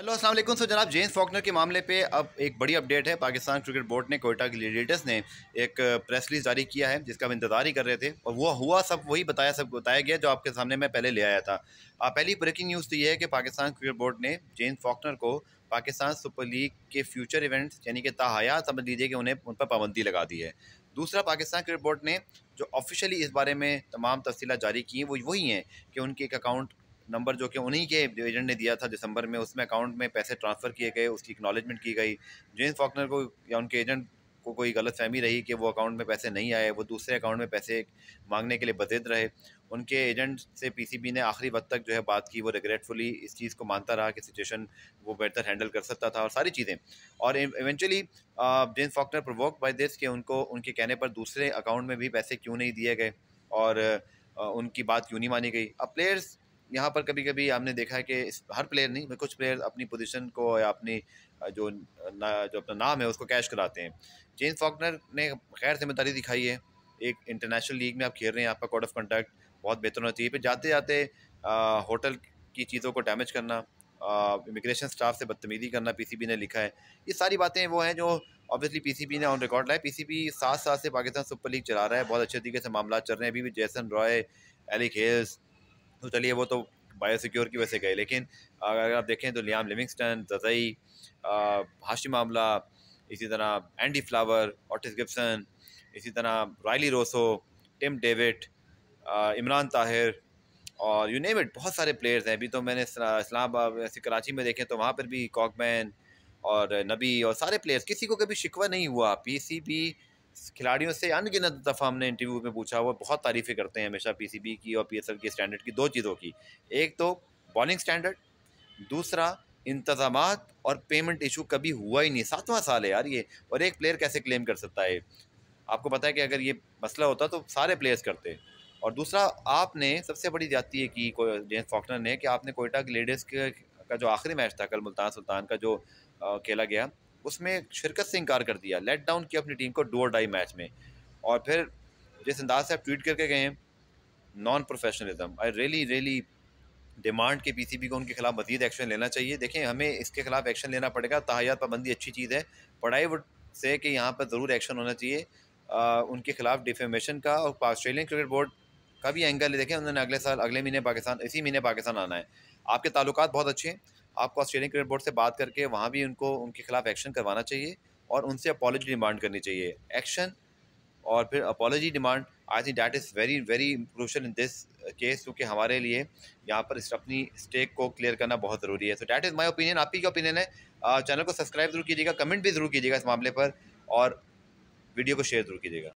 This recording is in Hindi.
हेलो अस्सलाम वालेकुम सो जनाब जेम्स फॉकनर के मामले पे अब एक बड़ी अपडेट है पाकिस्तान क्रिकेट बोर्ड ने कोयटा ग्लेडिएटर्स ने एक प्रेस रिलीज जारी किया है जिसका हम इंतजार ही कर रहे थे और वो हुआ सब वही बताया सब बताया गया जो आपके सामने मैं पहले ले आया था आप पहली ब्रेकिंग न्यूज़ तो ये है कि पाकिस्तान क्रिकेट बोर्ड ने जेम्स फॉकनर को पाकिस्तान सुपर लीग के फ्यूचर इवेंट्स यानी कि ताहयात समझ लीजिए कि उन्हें उन पर पाबंदी लगा दी है दूसरा पाकिस्तान क्रिकेट बोर्ड ने जो ऑफिशियली इस बारे में तमाम तफसीत जारी की हैं वो वही हैं कि उनके एक अकाउंट नंबर जो कि उन्हीं के एजेंट ने दिया था दिसंबर में उसमें अकाउंट में पैसे ट्रांसफ़र किए गए उसकी एक्नॉलेजमेंट की गई जेम्स फॉकनर को या उनके एजेंट को कोई गलत फहमी रही कि वो अकाउंट में पैसे नहीं आए वो दूसरे अकाउंट में पैसे मांगने के लिए बजेद रहे उनके एजेंट से पीसीबी ने आखिरी वक्त तक जो है बात की वो रिग्रेटफुली इस चीज़ को मानता रहा कि सिचुएशन वो बेहतर हैंडल कर सकता था और सारी चीज़ें और eventually James Faulkner provoke by this कि उनको उनके कहने पर दूसरे अकाउंट में भी पैसे क्यों नहीं दिए गए और उनकी बात क्यों नहीं मानी गई अब प्लेयर्स यहाँ पर कभी कभी हमने देखा है कि हर प्लेयर नहीं कुछ प्लेयर अपनी पोजीशन को या अपनी जो ना, जो अपना नाम है उसको कैश कराते हैं जेम्स फॉकनर ने खैर जिम्मेदारी दिखाई है एक इंटरनेशनल लीग में आप खेल रहे हैं आपका कोड ऑफ कंडक्ट बहुत बेहतर होना चाहिए फिर जाते जाते होटल की चीज़ों को डैमेज करना इमिग्रेशन स्टाफ से बदतमीजी करना पीसीबी ने लिखा है ये सारी बातें वो हैं जो ऑब्वियसली पीसीबी ने ऑन रिकॉर्ड लाया पीसीबी सात साथ से पाकिस्तान सुपर लीग चला रहा है बहुत अच्छे तरीके से मामला चल रहे हैं अभी भी जैसन रॉय एलिक हेल्स तो चलिए वो तो बायोसिक्योर की वजह से गए लेकिन अगर आप देखें तो लियाम लिविंगस्टन जजई हाशिम मामला इसी तरह एंडी फ्लावर ऑटिस गिप्सन इसी तरह Rilee Rossouw Tim David Imran Tahir और यू नेम इट बहुत सारे प्लेयर्स हैं अभी तो मैंने इस्लामाबाद ऐसे कराची में देखें तो वहाँ पर भी कॉकमैन और नबी और सारे प्लेयर्स किसी को कभी शिकवा नहीं हुआ पीसीबी खिलाड़ियों से अनगिनत दफ़ा हमने इंटरव्यू में पूछा वो बहुत तारीफ़ें करते हैं हमेशा पीसीबी की और पीएसएल की स्टैंडर्ड की दो चीज़ों की एक तो बॉलिंग स्टैंडर्ड दूसरा इंतजाम और पेमेंट इशू कभी हुआ ही नहीं सातवां साल है यार ये और एक प्लेयर कैसे क्लेम कर सकता है आपको पता है कि अगर ये मसला होता तो सारे प्लेयर्स करते और दूसरा आपने सबसे बड़ी जाती है कि जेम्स फॉकनर ने कि आपने कोयटा के लेडीज़ का जो आखिरी मैच था कल मुल्तान सुल्तान का जो खेला गया उसमें शिरकत से इनकार कर दिया लेट डाउन किया अपनी टीम को डो डाई मैच में और फिर जिस अंदाज से आप ट्वीट करके गए हैं non professionalism I really really demand के पीसीबी को उनके खिलाफ मजीद एक्शन लेना चाहिए देखें हमें इसके खिलाफ एक्शन लेना पड़ेगा ताहयात पाबंदी अच्छी चीज़ है पढ़ाई वुड से कि यहाँ पर ज़रूर एक्शन होना चाहिए आ, उनके खिलाफ डिफेमेशन का और ऑस्ट्रेलियन क्रिकेट बोर्ड का भी एंगल देखें उन्होंने अगले साल अगले महीने पाकिस्तान इसी महीने पाकिस्तान आना है आपके ताल्लुक बहुत अच्छे हैं आपको ऑस्ट्रेलियन क्रिकेट बोर्ड से बात करके वहाँ भी उनको उनके खिलाफ एक्शन करवाना चाहिए और उनसे अपॉलोजी डिमांड करनी चाहिए एक्शन और फिर apology demand I think that is very very crucial in this case क्योंकि हमारे लिए यहाँ पर अपनी स्टेक को क्लियर करना बहुत ज़रूरी है so that is my opinion आप ही ओपिनियन है चैनल को सब्सक्राइब जरूर कीजिएगा कमेंट भी ज़रूर कीजिएगा इस मामले पर और वीडियो को शेयर जरूर कीजिएगा